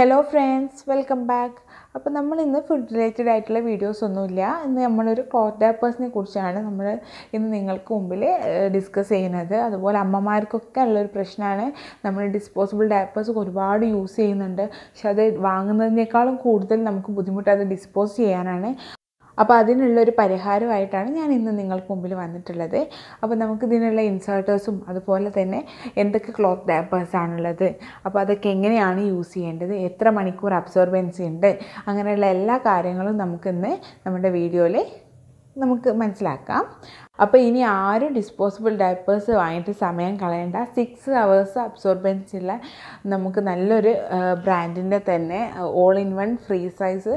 hello friends welcome back അപ്പോൾ നമ്മൾ ഇന്ന് ഫുഡ് റിലേറ്റഡ് ആയിട്ടുള്ള വീഡിയോസ് ഒന്നുമില്ല ഇന്ന് നമ്മളൊരു ക്ലോത്ത് ഡാപ്പേഴ്സിനെ കുറിച്ചാണ് നമ്മൾ ഇന്ന് നിങ്ങൾക്ക് മുമ്പിൽ ഡിസ്കസ് ചെയ്യുന്നത് അതുപോലെ അമ്മമാർക്കൊക്കെ ഉള്ളൊരു പ്രശ്നമാണ് നമ്മൾ ഡിസ്പോസിബിൾ ഡാപ്പേഴ്സ് ഒരുപാട് യൂസ് ചെയ്യുന്നുണ്ട് പക്ഷെ അത് വാങ്ങുന്നതിനേക്കാളും കൂടുതൽ നമുക്ക് ബുദ്ധിമുട്ട് അത് ഡിസ്പോസ് ചെയ്യാനാണ് അപ്പോൾ അതിനുള്ളൊരു പരിഹാരമായിട്ടാണ് ഞാൻ ഇന്ന് നിങ്ങൾക്ക് മുമ്പിൽ വന്നിട്ടുള്ളത് അപ്പോൾ നമുക്ക് ഇതിനുള്ള ഇൻസേർട്ടേഴ്സും അതുപോലെ തന്നെ എന്തൊക്കെ ക്ലോത്ത് ഡാപ്പേഴ്സ് ആണുള്ളത് അപ്പോൾ അതൊക്കെ എങ്ങനെയാണ് യൂസ് ചെയ്യേണ്ടത് എത്ര മണിക്കൂർ അബ്സോർബൻസി ഉണ്ട് അങ്ങനെയുള്ള എല്ലാ കാര്യങ്ങളും നമുക്കിന്ന് നമ്മുടെ വീഡിയോയിൽ നമുക്ക് മനസ്സിലാക്കാം അപ്പോൾ ഇനി ആരും ഡിസ്പോസിബിൾ ഡയപ്പേഴ്സ് വാങ്ങിയിട്ട് സമയം കളയണ്ട സിക്സ് അവേഴ്സ് ഉള്ള നമുക്ക് നല്ലൊരു ബ്രാൻഡിൻ്റെ തന്നെ all in one free size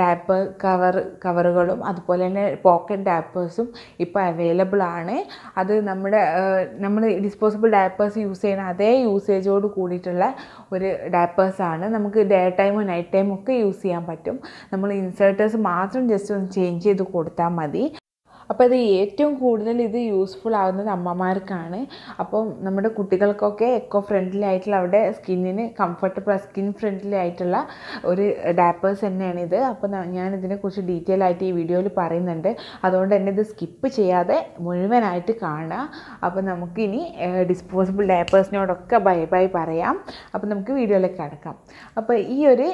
diaper cover കവറുകളും അതുപോലെ തന്നെ പോക്കറ്റ് ഡയപ്പേഴ്സും ഇപ്പോൾ അവൈലബിൾ ആണ് അത് നമ്മുടെ നമ്മൾ ഡിസ്പോസിബിൾ ഡയപ്പേഴ്സ് യൂസ് ചെയ്യുന്ന അതേ യൂസേജോട് കൂടിയിട്ടുള്ള ഒരു ഡയപ്പേഴ്സാണ് നമുക്ക് ഡേ ടൈമും നൈറ്റ് ടൈമും ഒക്കെ യൂസ് ചെയ്യാൻ പറ്റും നമ്മൾ ഇൻസേർട്ടേഴ്സ് മാത്രം ജസ്റ്റ് ഒന്ന് ചേഞ്ച് ചെയ്ത് കൊടുത്താൽ മതി അപ്പോൾ അത് ഏറ്റവും കൂടുതൽ ഇത് യൂസ്ഫുൾ ആവുന്നത് അമ്മമാർക്കാണ് അപ്പം നമ്മുടെ കുട്ടികൾക്കൊക്കെ എക്കോ ഫ്രണ്ട്ലി ആയിട്ടുള്ള അവിടെ സ്കിന്നിന് കംഫർട്ടബിൾ സ്കിൻ ഫ്രണ്ട്ലി ആയിട്ടുള്ള ഒരു ഡാപ്പേഴ്സ് ഇത് അപ്പോൾ ഞാൻ ഇതിനെക്കുറിച്ച് ഡീറ്റെയിൽ ആയിട്ട് ഈ വീഡിയോയിൽ പറയുന്നുണ്ട് അതുകൊണ്ട് തന്നെ ഇത് സ്കിപ്പ് ചെയ്യാതെ മുഴുവനായിട്ട് കാണുക അപ്പോൾ നമുക്കിനി ഡിസ്പോസിബിൾ ഡാപ്പേഴ്സിനോടൊക്കെ ബൈ ബൈ പറയാം അപ്പോൾ നമുക്ക് വീഡിയോയിലേക്ക് കടക്കാം അപ്പോൾ ഈ ഒരു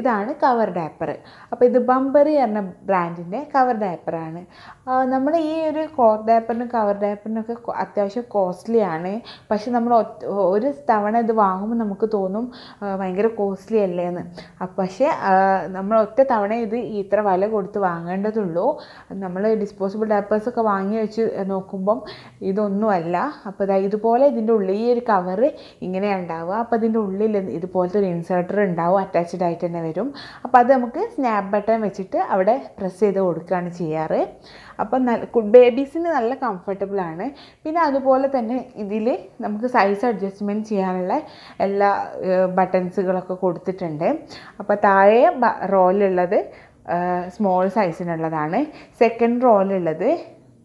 ഇതാണ് കവർ ഡാപ്പർ അപ്പോൾ ഇത് ബംബറി എന്ന ബ്രാൻഡിൻ്റെ കവർ ഡാപ്പറാണ് നമ്മൾ ഈ ഒരു ക്ലോത്ത് ഡാപ്പറിനും കവർ ഡാപ്പറിനൊക്കെ അത്യാവശ്യം കോസ്റ്റ്ലിയാണ് പക്ഷെ നമ്മൾ ഒരു തവണ ഇത് വാങ്ങുമ്പോൾ നമുക്ക് തോന്നും ഭയങ്കര കോസ്റ്റ്ലി അല്ലേ എന്ന് പക്ഷേ നമ്മൾ ഒറ്റ തവണ ഇത് ഇത്ര വില കൊടുത്ത് വാങ്ങേണ്ടതുള്ളൂ നമ്മൾ ഡിസ്പോസിബിൾ ഡാപ്പേഴ്സൊക്കെ വാങ്ങി വെച്ച് നോക്കുമ്പം ഇതൊന്നുമല്ല അപ്പോൾ ഇതുപോലെ ഇതിൻ്റെ ഉള്ളിൽ ഈ ഒരു കവർ ഇങ്ങനെയാണ് ഉണ്ടാവുക അപ്പോൾ അതിൻ്റെ ഉള്ളിൽ ഇതുപോലത്തെ ഒരു ഇൻസേർട്ടർ ഉണ്ടാവും അറ്റാച്ച്ഡ് ആയിട്ട് തന്നെ വരും അപ്പോൾ അത് നമുക്ക് സ്നാപ്പ് ബട്ടൺ വെച്ചിട്ട് അവിടെ പ്രസ് ചെയ്ത് കൊടുക്കുകയാണ് ചെയ്യാറ് അപ്പം ബേബീസിന് നല്ല കംഫർട്ടബിൾ ആണ് പിന്നെ അതുപോലെ തന്നെ ഇതിൽ നമുക്ക് സൈസ് അഡ്ജസ്റ്റ്മെൻറ്റ് ചെയ്യാനുള്ള എല്ലാ ബട്ടൺസുകളൊക്കെ കൊടുത്തിട്ടുണ്ട് അപ്പോൾ താഴെ റോലുള്ളത് സ്മോൾ സൈസിനുള്ളതാണ് സെക്കൻഡ് റോലുള്ളത്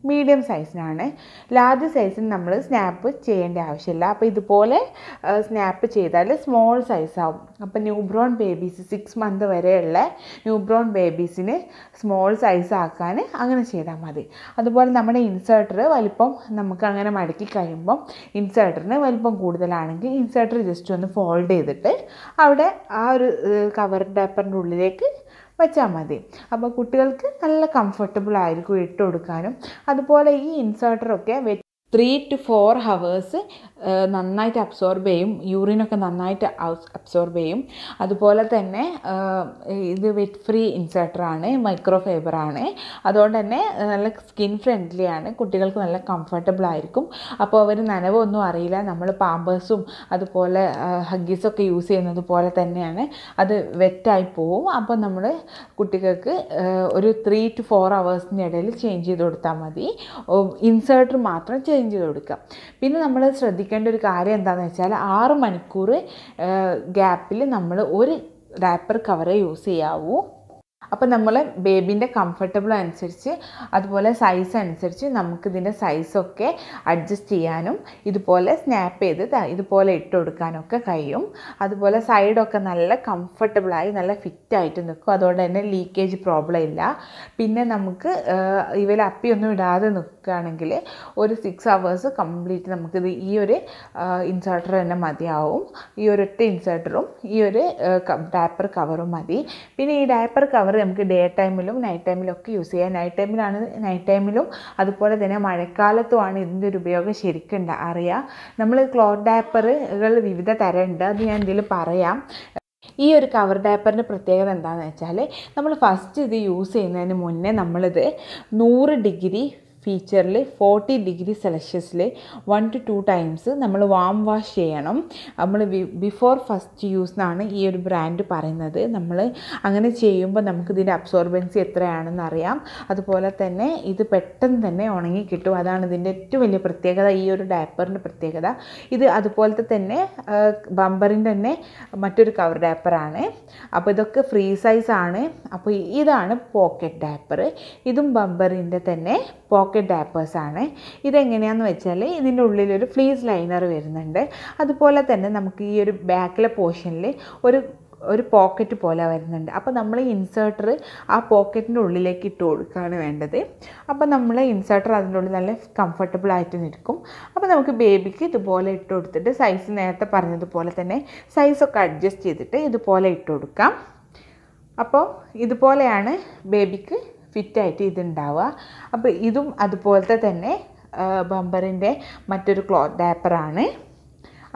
മീഡിയം സൈസിനാണ് ലാർജ് സൈസിന് നമ്മൾ സ്നാപ്പ് ചെയ്യേണ്ട ആവശ്യമില്ല അപ്പോൾ ഇതുപോലെ സ്നാപ്പ് ചെയ്താൽ സ്മോൾ സൈസാവും അപ്പോൾ newborn babies six month വരെയുള്ള ന്യൂ ബ്രോൺ ബേബീസിന് സ്മോൾ സൈസ് ആക്കാൻ അങ്ങനെ ചെയ്താൽ മതി അതുപോലെ നമ്മുടെ ഇൻസേർട്ടർ വലിപ്പം നമുക്ക് അങ്ങനെ മടക്കി കഴിയുമ്പം ഇൻസേർട്ടറിന് വലിപ്പം കൂടുതലാണെങ്കിൽ ഇൻസേർട്ടർ ജസ്റ്റ് ഒന്ന് ഫോൾഡ് ചെയ്തിട്ട് അവിടെ ആ ഒരു കവർ ഡേപ്പറിൻ്റെ ഉള്ളിലേക്ക് വെച്ചാൽ മതി അപ്പോൾ കുട്ടികൾക്ക് നല്ല കംഫർട്ടബിൾ ആയിരിക്കും ഇട്ട് കൊടുക്കാനും അതുപോലെ ഈ ഇൻസേർട്ടറൊക്കെ ത്രീ ടു ഫോർ ഹവേഴ്സ് നന്നായിട്ട് അബ്സോർബ് ചെയ്യും യൂറിനൊക്കെ നന്നായിട്ട് അബ്സോർബ് ചെയ്യും അതുപോലെ തന്നെ ഇത് വെറ്റ് ഫ്രീ ഇൻസെർട്ടറാണ് മൈക്രോ ഫൈബറാണ് അതുകൊണ്ട് തന്നെ നല്ല സ്കിൻ ഫ്രണ്ട്ലി ആണ് കുട്ടികൾക്ക് നല്ല കംഫർട്ടബിൾ ആയിരിക്കും അപ്പോൾ അവർ നനവൊന്നും അറിയില്ല നമ്മൾ പാമ്പേഴ്സും അതുപോലെ ഹഗ്ഗീസൊക്കെ യൂസ് ചെയ്യുന്നത് പോലെ തന്നെയാണ് അത് വെറ്റായി പോവും അപ്പോൾ നമ്മൾ കുട്ടികൾക്ക് ഒരു ത്രീ ടു ഫോർ ഹവേഴ്സിൻ്റെ ഇടയിൽ ചേഞ്ച് ചെയ്ത് കൊടുത്താൽ മതി ഇൻസേർട്ടർ മാത്രം ചേഞ്ച് ചെയ്ത് കൊടുക്കുക പിന്നെ നമ്മൾ ശ്രദ്ധിക്കേണ്ട ഒരു കാര്യം എന്താണെന്ന് വെച്ചാൽ ആറ് മണിക്കൂർ ഗ്യാപ്പിൽ നമ്മൾ ഒരു റാപ്പർ കവറേ യൂസ് ചെയ്യാവൂ അപ്പോൾ നമ്മൾ ബേബിൻ്റെ കംഫർട്ടബിൾ അനുസരിച്ച് അതുപോലെ സൈസ് അനുസരിച്ച് നമുക്കിതിൻ്റെ സൈസൊക്കെ അഡ്ജസ്റ്റ് ചെയ്യാനും ഇതുപോലെ സ്നാപ്പ് ചെയ്ത് ഇതുപോലെ ഇട്ട് കൊടുക്കാനൊക്കെ കഴിയും അതുപോലെ സൈഡൊക്കെ നല്ല കംഫർട്ടബിളായി നല്ല ഫിറ്റായിട്ട് നിൽക്കും അതുകൊണ്ട് തന്നെ ലീക്കേജ് പ്രോബ്ലം ഇല്ല പിന്നെ നമുക്ക് ഇവയിൽ അപ്പിയൊന്നും ഇടാതെ നിൽക്കുകയാണെങ്കിൽ ഒരു സിക്സ് അവേഴ്സ് കംപ്ലീറ്റ് നമുക്കിത് ഈ ഒരു ഇൻസേർട്ടർ തന്നെ മതിയാവും ഈ ഒരൊറ്റ ഇൻസേർട്ടറും ഈ ഒരു ഡാപ്പർ കവറും മതി പിന്നെ ഈ ഡാപ്പർ കവർ നമുക്ക് ഡേ ടൈമിലും നൈറ്റ് ടൈമിലും ഒക്കെ യൂസ് ചെയ്യാം നൈറ്റ് ടൈമിലാണ് നൈറ്റ് ടൈമിലും അതുപോലെ തന്നെ മഴക്കാലത്തുമാണ് ഇതിൻ്റെ ഒരു ഉപയോഗം ശരിക്കും അറിയാം നമ്മൾ ക്ലോത്ത് ഡാപ്പറുകൾ വിവിധ തരമുണ്ട് അത് ഞാൻ ഇതിൽ പറയാം ഈ ഒരു കവർ ഡാപ്പറിൻ്റെ പ്രത്യേകത എന്താണെന്ന് വെച്ചാൽ നമ്മൾ ഫസ്റ്റ് ഇത് യൂസ് ചെയ്യുന്നതിന് മുന്നേ നമ്മളിത് നൂറ് ഡിഗ്രി ഫീച്ചറിൽ ഫോർട്ടി ഡിഗ്രി സെൽഷ്യസിൽ വൺ ടു ടു ടൈംസ് നമ്മൾ വാം വാഷ് ചെയ്യണം നമ്മൾ ബിഫോർ ഫസ്റ്റ് യൂസ് എന്നാണ് ഈ ഒരു ബ്രാൻഡ് പറയുന്നത് നമ്മൾ അങ്ങനെ ചെയ്യുമ്പോൾ നമുക്ക് ഇതിൻ്റെ അബ്സോർബൻസി എത്രയാണെന്ന് അറിയാം അതുപോലെ തന്നെ ഇത് പെട്ടെന്ന് തന്നെ ഉണങ്ങി കിട്ടും അതാണ് ഇതിൻ്റെ ഏറ്റവും വലിയ പ്രത്യേകത ഈ ഒരു ഡാപ്പറിൻ്റെ പ്രത്യേകത ഇത് അതുപോലത്തെ തന്നെ ബമ്പറിൻ്റെ തന്നെ മറ്റൊരു കവർ ഡാപ്പറാണ് അപ്പോൾ ഇതൊക്കെ ഫ്രീ സൈസാണ് അപ്പോൾ ഇതാണ് പോക്കറ്റ് ഡാപ്പർ ഇതും ബമ്പറിൻ്റെ തന്നെ പോ പോക്കറ്റ് ആണ് ഇതെങ്ങനെയാണെന്ന് വെച്ചാൽ ഇതിൻ്റെ ഉള്ളിലൊരു ഫ്ലീസ് ലൈനർ വരുന്നുണ്ട് അതുപോലെ തന്നെ നമുക്ക് ഈ ഒരു ബാക്കിലെ പോർഷനിൽ ഒരു ഒരു പോക്കറ്റ് പോലെ വരുന്നുണ്ട് അപ്പോൾ നമ്മൾ ഇൻസേർട്ടർ ആ പോക്കറ്റിൻ്റെ ഉള്ളിലേക്ക് ഇട്ട് കൊടുക്കുകയാണ് വേണ്ടത് അപ്പോൾ നമ്മൾ ഇൻസേർട്ടർ അതിൻ്റെ ഉള്ളിൽ നല്ല കംഫർട്ടബിൾ ആയിട്ട് നിൽക്കും അപ്പോൾ നമുക്ക് ബേബിക്ക് ഇതുപോലെ ഇട്ട് കൊടുത്തിട്ട് സൈസ് നേരത്തെ പറഞ്ഞതുപോലെ തന്നെ സൈസൊക്കെ അഡ്ജസ്റ്റ് ചെയ്തിട്ട് ഇതുപോലെ ഇട്ട് കൊടുക്കാം അപ്പോൾ ഇതുപോലെയാണ് ബേബിക്ക് ഫിറ്റായിട്ട് ഇതുണ്ടാവുക അപ്പോൾ ഇതും അതുപോലത്തെ തന്നെ ബമ്പറിൻ്റെ മറ്റൊരു ക്ലോത്ത് ഡാപ്പറാണ്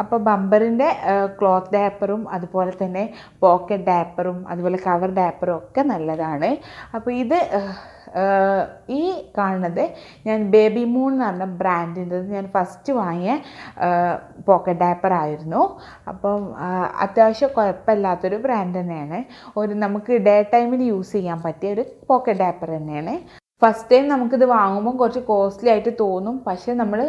അപ്പോൾ ബമ്പറിൻ്റെ ക്ലോത്ത് ഡാപ്പറും അതുപോലെ തന്നെ പോക്കറ്റ് ഡാപ്പറും അതുപോലെ കവർ ഡാപ്പറും ഒക്കെ നല്ലതാണ് അപ്പോൾ ഇത് ഈ കാണുന്നത് ഞാൻ ബേബി മൂൺ എന്ന് പറഞ്ഞ ബ്രാൻഡിൻ്റെ ഞാൻ ഫസ്റ്റ് വാങ്ങിയ പോക്കറ്റ് ഡാപ്പർ ആയിരുന്നു അപ്പം അത്യാവശ്യം കുഴപ്പമില്ലാത്തൊരു ബ്രാൻഡ് തന്നെയാണ് ഒരു നമുക്ക് ഡേ ടൈമിൽ യൂസ് ചെയ്യാൻ പറ്റിയ ഒരു പോക്കറ്റ് ഡാപ്പർ തന്നെയാണ് ഫസ്റ്റ് ടൈം നമുക്കിത് വാങ്ങുമ്പോൾ കുറച്ച് കോസ്റ്റ്ലി ആയിട്ട് തോന്നും പക്ഷേ നമ്മൾ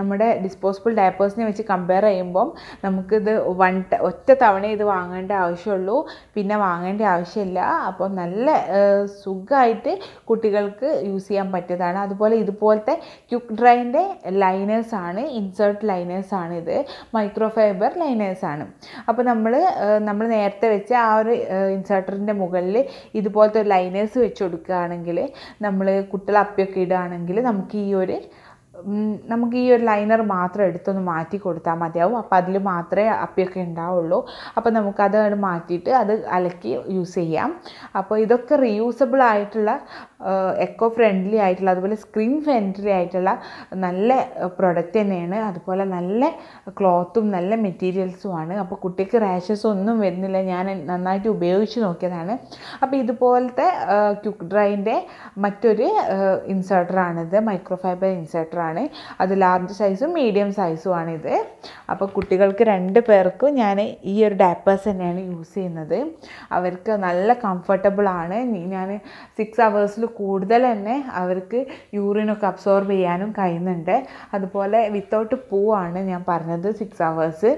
നമ്മുടെ ഡിസ്പോസിബിൾ ഡയപ്പേഴ്സിനെ വെച്ച് കമ്പയർ ചെയ്യുമ്പം നമുക്കിത് വൺ ഒറ്റ തവണ ഇത് വാങ്ങേണ്ട ആവശ്യമുള്ളൂ പിന്നെ വാങ്ങേണ്ട ആവശ്യമില്ല അപ്പോൾ നല്ല സുഖമായിട്ട് കുട്ടികൾക്ക് യൂസ് ചെയ്യാൻ പറ്റിയതാണ് അതുപോലെ ഇതുപോലത്തെ ക്യുക്ക് ഡ്രൈൻ്റെ ലൈനേഴ്സാണ് ഇൻസേർട്ട് ലൈനേഴ്സാണ് ഇത് മൈക്രോ ഫൈബർ ലൈനേഴ്സാണ് അപ്പോൾ നമ്മൾ നമ്മൾ നേരത്തെ വെച്ച ആ ഒരു ഇൻസേർട്ടറിൻ്റെ മുകളിൽ ഇതുപോലത്തെ ഒരു ലൈനേഴ്സ് വെച്ച് കൊടുക്കുകയാണെങ്കിൽ നമ്മൾ കുട്ടികൾ അപ്പിയൊക്കെ ഇടുകയാണെങ്കിൽ നമുക്ക് ഈ ഒരു നമുക്ക് ഈ ഒരു ലൈനർ മാത്രം എടുത്തൊന്ന് മാറ്റി കൊടുത്താൽ മതിയാവും അപ്പോൾ അതിൽ മാത്രമേ അപ്പിയൊക്കെ ഉണ്ടാവുള്ളൂ അപ്പോൾ നമുക്കത് മാറ്റിയിട്ട് അത് അലക്കി യൂസ് ചെയ്യാം അപ്പോൾ ഇതൊക്കെ റീയൂസബിൾ ആയിട്ടുള്ള എക്കോ ഫ്രണ്ട്ലി ആയിട്ടുള്ള അതുപോലെ സ്ക്രീൻ ഫ്രണ്ട്ലി ആയിട്ടുള്ള നല്ല പ്രൊഡക്റ്റ് തന്നെയാണ് അതുപോലെ നല്ല ക്ലോത്തും നല്ല മെറ്റീരിയൽസുമാണ് അപ്പോൾ കുട്ടിക്ക് റാഷസ് ഒന്നും വരുന്നില്ല ഞാൻ നന്നായിട്ട് ഉപയോഗിച്ച് നോക്കിയതാണ് അപ്പോൾ ഇതുപോലത്തെ ക്യുക്ക് ഡ്രൈൻ്റെ മറ്റൊരു ഇൻസേർട്ടറാണിത് മൈക്രോ ഫൈബർ ഇൻസേർട്ടറാണ് അത് ലാർജ് സൈസും മീഡിയം സൈസുമാണ് ഇത് അപ്പോൾ കുട്ടികൾക്ക് രണ്ട് പേർക്കും ഞാൻ ഈ ഒരു ഡാപ്പേഴ്സ് തന്നെയാണ് യൂസ് ചെയ്യുന്നത് അവർക്ക് നല്ല കംഫർട്ടബിൾ ആണ് ഞാൻ സിക്സ് അവേഴ്സിൽ കൂടുതൽ തന്നെ അവർക്ക് യൂറിനൊക്കെ അബ്സോർബ് ചെയ്യാനും കഴിയുന്നുണ്ട് അതുപോലെ വിത്തൗട്ട് പൂവാണ് ഞാൻ പറഞ്ഞത് സിക്സ് അവേഴ്സ്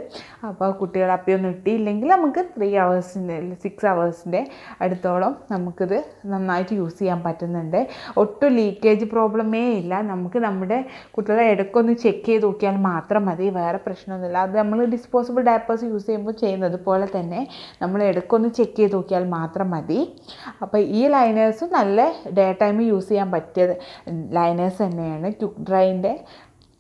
അപ്പോൾ കുട്ടികൾ അപ്പിയൊന്നും ഇട്ടിയില്ലെങ്കിൽ നമുക്ക് ത്രീ അവേഴ്സിൻ്റെ സിക്സ് അവേഴ്സിൻ്റെ അടുത്തോളം നമുക്കിത് നന്നായിട്ട് യൂസ് ചെയ്യാൻ പറ്റുന്നുണ്ട് ഒട്ടും ലീക്കേജ് പ്രോബ്ലമേ ഇല്ല നമുക്ക് നമ്മുടെ കുട്ടികളെ ഇടയ്ക്കൊന്ന് ചെക്ക് ചെയ്ത് നോക്കിയാൽ മാത്രം മതി വേറെ പ്രശ്നമൊന്നുമില്ല അത് നമ്മൾ ഡിസ്പോസിബിൾ ഡയപ്പേഴ്സ് യൂസ് ചെയ്യുമ്പോൾ ചെയ്യുന്നത് പോലെ തന്നെ നമ്മൾ ഇടയ്ക്കൊന്ന് ചെക്ക് ചെയ്ത് നോക്കിയാൽ മാത്രം മതി അപ്പോൾ ഈ ലൈനേഴ്സ് നല്ല ഡേ ടൈമിൽ യൂസ് ചെയ്യാൻ പറ്റിയത് ലൈനേഴ്സ് തന്നെയാണ് ക്യുക്ക് ഡ്രൈൻ്റെ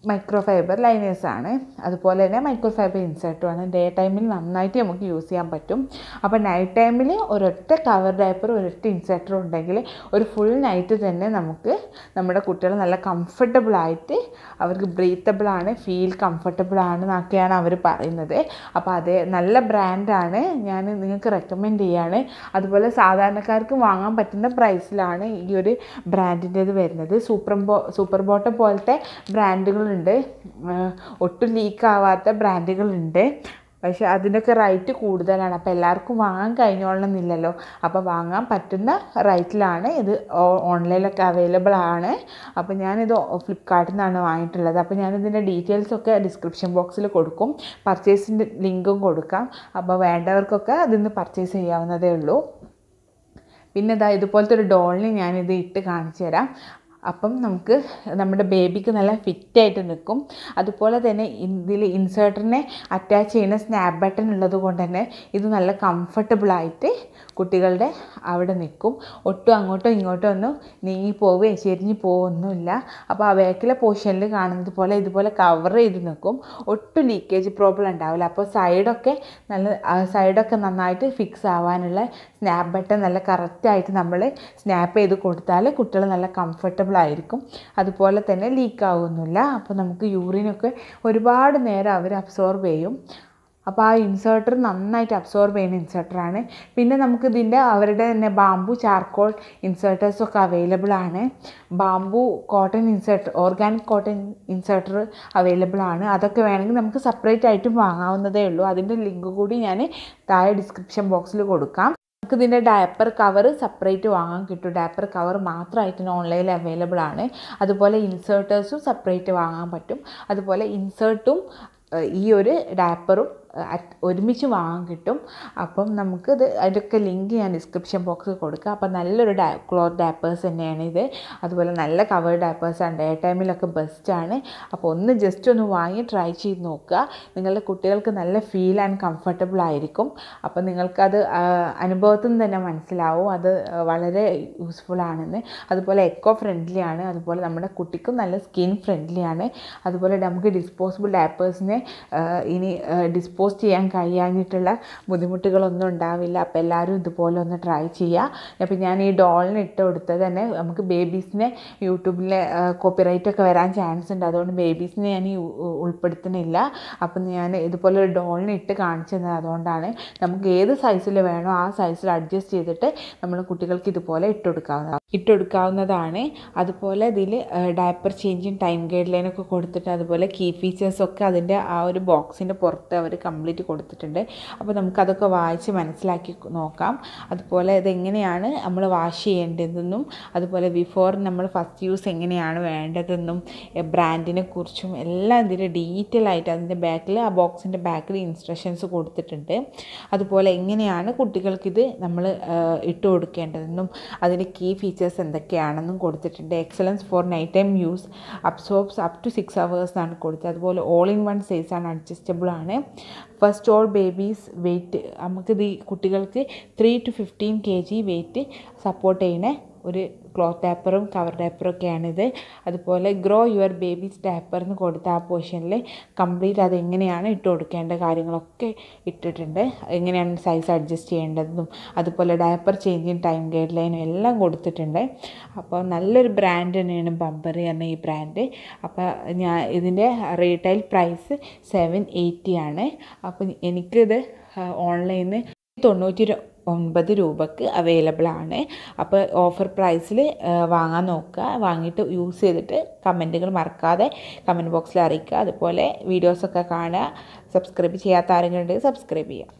മൈക്രോ ഫൈബർ ലൈനേഴ്സാണ് അതുപോലെ തന്നെ മൈക്രോ ഫൈബർ ആണ് ഡേ ടൈമിൽ നന്നായിട്ട് നമുക്ക് യൂസ് ചെയ്യാൻ പറ്റും അപ്പോൾ നൈറ്റ് ടൈമിൽ ഒരൊറ്റ കവർ ഡയപ്പർ ഒരൊറ്റ ഇൻസേർട്ടർ ഉണ്ടെങ്കിൽ ഒരു ഫുൾ നൈറ്റ് തന്നെ നമുക്ക് നമ്മുടെ കുട്ടികൾ നല്ല കംഫർട്ടബിളായിട്ട് അവർക്ക് ബ്രീത്തബിളാണ് ഫീൽ കംഫർട്ടബിളാണ് എന്നൊക്കെയാണ് അവർ പറയുന്നത് അപ്പോൾ അതേ നല്ല ബ്രാൻഡാണ് ഞാൻ നിങ്ങൾക്ക് റെക്കമെൻഡ് ചെയ്യാണ് അതുപോലെ സാധാരണക്കാർക്ക് വാങ്ങാൻ പറ്റുന്ന പ്രൈസിലാണ് ഈ ഒരു ബ്രാൻഡിൻ്റെത് വരുന്നത് സൂപ്പർ ബോ സൂപ്പർ ബോട്ട പോലത്തെ ബ്രാൻഡുകൾ ബ്രാൻഡുകളുണ്ട് ഒട്ടും ലീക്കാവാത്ത ബ്രാൻഡുകളുണ്ട് പക്ഷേ അതിനൊക്കെ റേറ്റ് കൂടുതലാണ് അപ്പോൾ എല്ലാവർക്കും വാങ്ങാൻ കഴിഞ്ഞോളണമെന്നില്ലല്ലോ അപ്പോൾ വാങ്ങാൻ പറ്റുന്ന റേറ്റിലാണ് ഇത് ഓൺലൈനിലൊക്കെ അവൈലബിൾ ആണ് അപ്പോൾ ഞാനിത് ഫ്ലിപ്കാർട്ടിൽ നിന്നാണ് വാങ്ങിയിട്ടുള്ളത് അപ്പോൾ ഞാനിതിൻ്റെ ഡീറ്റെയിൽസൊക്കെ ഡിസ്ക്രിപ്ഷൻ ബോക്സിൽ കൊടുക്കും പർച്ചേസിൻ്റെ ലിങ്കും കൊടുക്കാം അപ്പോൾ വേണ്ടവർക്കൊക്കെ അതിന്ന് പർച്ചേസ് ചെയ്യാവുന്നതേ ഉള്ളൂ പിന്നെ ഇതാ ഇതുപോലത്തെ ഒരു ഡോളിന് ഞാനിത് ഇട്ട് കാണിച്ചു തരാം അപ്പം നമുക്ക് നമ്മുടെ ബേബിക്ക് നല്ല ഫിറ്റായിട്ട് നിൽക്കും അതുപോലെ തന്നെ ഇതിൽ ഇൻസേർട്ടറിനെ അറ്റാച്ച് ചെയ്യുന്ന സ്നാപ്പ് ബട്ടൺ ഉള്ളത് കൊണ്ട് തന്നെ ഇത് നല്ല കംഫർട്ടബിളായിട്ട് കുട്ടികളുടെ അവിടെ നിൽക്കും ഒട്ടും അങ്ങോട്ടോ ഇങ്ങോട്ടോ ഒന്നും നീങ്ങി പോവുകയും ചെരിഞ്ഞ് പോവുകയൊന്നുമില്ല അപ്പോൾ ആ വേക്കിലെ പോർഷനിൽ കാണുന്നത് പോലെ ഇതുപോലെ കവർ ചെയ്ത് നിൽക്കും ഒട്ടും ലീക്കേജ് പ്രോബ്ലം ഉണ്ടാവില്ല അപ്പോൾ സൈഡൊക്കെ നല്ല സൈഡൊക്കെ നന്നായിട്ട് ഫിക്സ് ആവാനുള്ള സ്നാപ്പ് ബട്ടൺ നല്ല കറക്റ്റായിട്ട് നമ്മൾ സ്നാപ്പ് ചെയ്ത് കൊടുത്താൽ കുട്ടികൾ നല്ല കംഫർട്ടബിൾ ആയിരിക്കും അതുപോലെ തന്നെ ലീക്ക് ആവുന്നില്ല അപ്പോൾ നമുക്ക് യൂറിനൊക്കെ ഒരുപാട് നേരം അവർ അബ്സോർബ് ചെയ്യും അപ്പോൾ ആ ഇൻസേർട്ടർ നന്നായിട്ട് അബ്സോർബ് ചെയ്യുന്ന ഇൻസേർട്ടറാണ് പിന്നെ നമുക്കിതിൻ്റെ അവരുടെ തന്നെ ബാംബു ചാർക്കോൾ ഇൻസേർട്ടേഴ്സൊക്കെ അവൈലബിൾ ആണ് bamboo cotton inserter organic cotton inserter available ആണ് അതൊക്കെ വേണമെങ്കിൽ നമുക്ക് സെപ്പറേറ്റ് ആയിട്ടും വാങ്ങാവുന്നതേ ഉള്ളൂ അതിൻ്റെ ലിങ്ക് കൂടി ഞാൻ താഴെ ഡിസ്ക്രിപ്ഷൻ ബോക്സിൽ കൊടുക്കാം നമുക്ക് ഡയപ്പർ കവർ സെപ്പറേറ്റ് വാങ്ങാൻ കിട്ടും ഡയപ്പർ കവർ മാത്രമായിട്ട് ഓൺലൈനിൽ അവൈലബിൾ ആണ് അതുപോലെ ഇൻസേർട്ടേഴ്സും സെപ്പറേറ്റ് വാങ്ങാൻ പറ്റും അതുപോലെ ഇൻസേർട്ടും ഈ ഒരു ഡയപ്പറും ഒരുമിച്ച് വാങ്ങാൻ കിട്ടും അപ്പം നമുക്കിത് അതിൻ്റെയൊക്കെ ലിങ്ക് ഞാൻ ഡിസ്ക്രിപ്ഷൻ ബോക്സിൽ കൊടുക്കാം അപ്പം നല്ലൊരു ഡാ ക്ലോത്ത് ഡാപ്പേഴ്സ് തന്നെയാണ് ഇത് അതുപോലെ നല്ല കവർ ഡാപ്പേഴ്സാണ് ഡേ ടൈമിലൊക്കെ ബെസ്റ്റാണ് അപ്പോൾ ഒന്ന് ജസ്റ്റ് ഒന്ന് വാങ്ങി ട്രൈ ചെയ്ത് നോക്കുക നിങ്ങളുടെ കുട്ടികൾക്ക് നല്ല ഫീൽ ആൻഡ് കംഫർട്ടബിൾ ആയിരിക്കും അപ്പം നിങ്ങൾക്കത് അനുഭവത്തിൽ നിന്ന് തന്നെ മനസ്സിലാവും അത് വളരെ യൂസ്ഫുൾ ആണെന്ന് അതുപോലെ എക്കോ ഫ്രണ്ട്ലി ആണ് അതുപോലെ നമ്മുടെ കുട്ടിക്കും നല്ല സ്കിൻ ഫ്രണ്ട്ലി ആണ് അതുപോലെ നമുക്ക് ഡിസ്പോസിബിൾ ഡാപ്പേഴ്സിനെ ഇനി ഡിസ്പോ പോസ്റ്റ് ചെയ്യാൻ കഴിയാഞ്ഞിട്ടുള്ള ബുദ്ധിമുട്ടുകളൊന്നും ഉണ്ടാവില്ല അപ്പോൾ എല്ലാവരും ഇതുപോലെ ഒന്ന് ട്രൈ ചെയ്യുക അപ്പോൾ ഞാൻ ഈ ഡോളിന് ഇട്ട് കൊടുത്ത് തന്നെ നമുക്ക് ബേബീസിനെ യൂട്യൂബിൽ കോപ്പിറൈറ്റ് ഒക്കെ വരാൻ ചാൻസ് ഉണ്ട് അതുകൊണ്ട് ബേബീസിനെ ഞാൻ ഈ ഉൾപ്പെടുത്തുന്നില്ല അപ്പം ഞാൻ ഇതുപോലെ ഒരു ഡോളിന് ഇട്ട് കാണിച്ചു തന്നത് അതുകൊണ്ടാണ് നമുക്ക് ഏത് സൈസിൽ വേണോ ആ സൈസിൽ അഡ്ജസ്റ്റ് ചെയ്തിട്ട് നമ്മൾ കുട്ടികൾക്ക് ഇതുപോലെ ഇട്ട് കൊടുക്കാവുന്നതാണ് ഇട്ടെടുക്കാവുന്നതാണ് അതുപോലെ ഇതിൽ ഡയപ്പർ ചേഞ്ചും ടൈം ഗൈഡ് ലൈനൊക്കെ കൊടുത്തിട്ട് അതുപോലെ കീ ഫീച്ചേഴ്സൊക്കെ അതിൻ്റെ ആ ഒരു ബോക്സിൻ്റെ പുറത്ത് അവർ കംപ്ലീറ്റ് കൊടുത്തിട്ടുണ്ട് അപ്പോൾ നമുക്കതൊക്കെ വായിച്ച് മനസ്സിലാക്കി നോക്കാം അതുപോലെ ഇതെങ്ങനെയാണ് നമ്മൾ വാഷ് ചെയ്യേണ്ടതെന്നും അതുപോലെ ബിഫോർ നമ്മൾ ഫസ്റ്റ് യൂസ് എങ്ങനെയാണ് വേണ്ടതെന്നും ബ്രാൻഡിനെ കുറിച്ചും എല്ലാം ഇതിൽ ഡീറ്റെയിൽ ആയിട്ട് അതിൻ്റെ ബാക്കിൽ ആ ബോക്സിൻ്റെ ബാക്കിൽ ഇൻസ്ട്രക്ഷൻസ് കൊടുത്തിട്ടുണ്ട് അതുപോലെ എങ്ങനെയാണ് കുട്ടികൾക്കിത് നമ്മൾ ഇട്ട് കൊടുക്കേണ്ടതെന്നും അതിൻ്റെ കീ ഫീച്ചേഴ്സ് ഫീച്ചേഴ്സ് എന്തൊക്കെയാണെന്നും കൊടുത്തിട്ടുണ്ട് excellence for night time use absorbs up to six hours എന്നാണ് കൊടുത്തത് അതുപോലെ ഓൾ ഇൻ വൺ സൈസ് ആണ് അഡ്ജസ്റ്റബിൾ ആണ് ഫസ്റ്റ് ഓൾ ബേബീസ് വെയ്റ്റ് നമുക്ക് കുട്ടികൾക്ക് three to fifteen K G support ചെയ്യുന്ന ഒരു ക്ലോത്ത് ടാപ്പറും കവർ ഡാപ്പറും ഒക്കെയാണിത് അതുപോലെ ഗ്രോ യുവർ ബേബീസ് ഡാപ്പർ എന്ന് കൊടുത്ത ആ പോർഷനിൽ കംപ്ലീറ്റ് അതെങ്ങനെയാണ് ഇട്ട് കൊടുക്കേണ്ട കാര്യങ്ങളൊക്കെ ഇട്ടിട്ടുണ്ട് എങ്ങനെയാണ് സൈസ് അഡ്ജസ്റ്റ് ചെയ്യേണ്ടതും അതുപോലെ ഡാപ്പർ ചേഞ്ചിങ് ടൈം ഗൈഡ് ലൈനും എല്ലാം കൊടുത്തിട്ടുണ്ട് അപ്പോൾ നല്ലൊരു ബ്രാൻഡ് തന്നെയാണ് ബമ്പർ എന്ന ഈ ബ്രാൻഡ് അപ്പോൾ ഞാൻ ഇതിൻ്റെ റീറ്റെയിൽ പ്രൈസ് സെവൻ എയ്റ്റി ആണ് അപ്പോൾ എനിക്കിത് ഓൺലൈനിൽ തൊണ്ണൂറ്റി ഒൻപത് രൂപക്ക് അവൈലബിൾ ആണ് അപ്പോൾ ഓഫർ പ്രൈസിൽ വാങ്ങാൻ നോക്കുക വാങ്ങിയിട്ട് യൂസ് ചെയ്തിട്ട് കമൻറ്റുകൾ മറക്കാതെ കമൻറ്റ് ബോക്സിൽ അറിയിക്കുക അതുപോലെ വീഡിയോസൊക്കെ കാണുക സബ്സ്ക്രൈബ് ചെയ്യാത്ത ആരെങ്കിലും ഉണ്ടെങ്കിൽ സബ്സ്ക്രൈബ് ചെയ്യുക